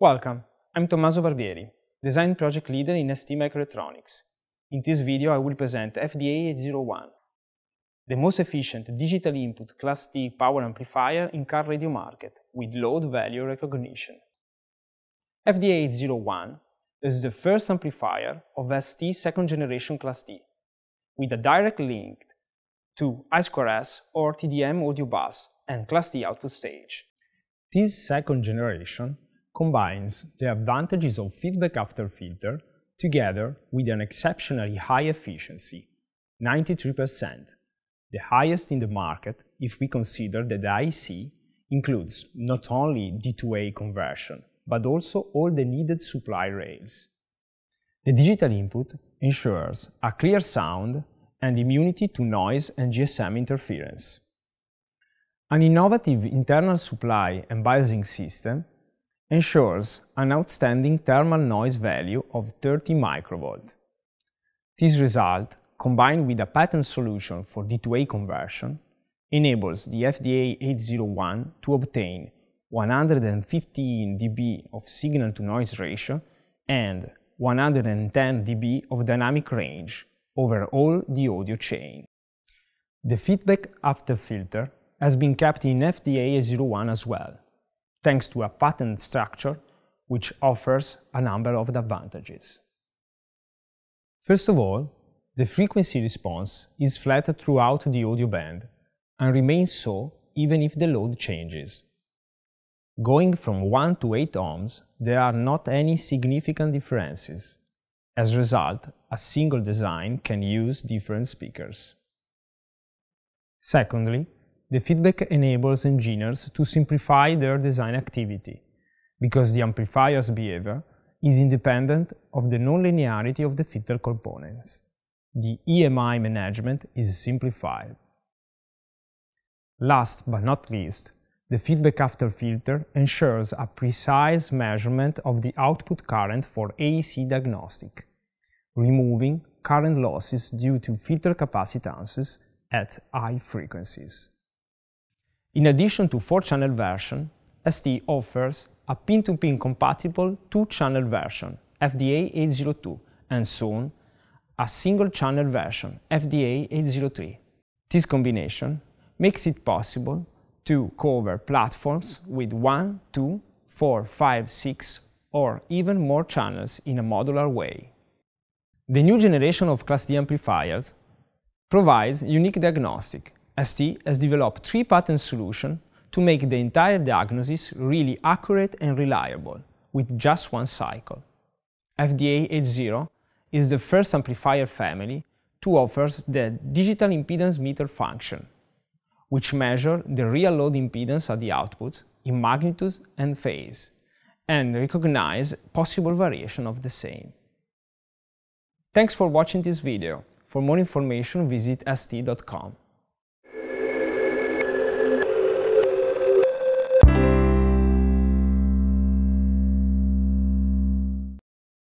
Welcome, I'm Tommaso Barbieri, Design Project Leader in ST Microelectronics. In this video I will present FDA801, the most efficient digital input Class T power amplifier in car radio market with load value recognition. FDA801 is the first amplifier of ST second generation Class T, with a direct link to I2S or TDM audio bus and Class T output stage. This second generation combines the advantages of feedback after filter together with an exceptionally high efficiency, 93%, the highest in the market if we consider that the IC includes not only D2A conversion, but also all the needed supply rails. The digital input ensures a clear sound and immunity to noise and GSM interference. An innovative internal supply and biasing system ensures an outstanding thermal noise value of 30 microvolt. This result, combined with a patent solution for D2A conversion, enables the FDA 801 to obtain 115 dB of signal-to-noise ratio and 110 dB of dynamic range over all the audio chain. The feedback after filter has been kept in FDA 01 as well, thanks to a patent structure which offers a number of advantages. First of all, the frequency response is flat throughout the audio band and remains so even if the load changes. Going from 1 to 8 ohms, there are not any significant differences. As a result, a single design can use different speakers. Secondly, the feedback enables engineers to simplify their design activity, because the amplifier's behavior is independent of the nonlinearity of the filter components. The EMI management is simplified. Last but not least, the feedback after filter ensures a precise measurement of the output current for AEC diagnostic, removing current losses due to filter capacitances at high frequencies. In addition to 4-channel version, ST offers a pin-to-pin compatible 2-channel version, FDA 802, and soon a single-channel version, FDA 803. This combination makes it possible to cover platforms with 1, 2, 4, 5, 6, or even more channels in a modular way. The new generation of Class D amplifiers provides unique diagnostic ST has developed three patent solutions to make the entire diagnosis really accurate and reliable, with just one cycle. FDA80 is the first amplifier family to offer the digital impedance meter function, which measures the real load impedance at the outputs in magnitude and phase, and recognize possible variation of the same. Thanks for watching this video. For more information visit st.com.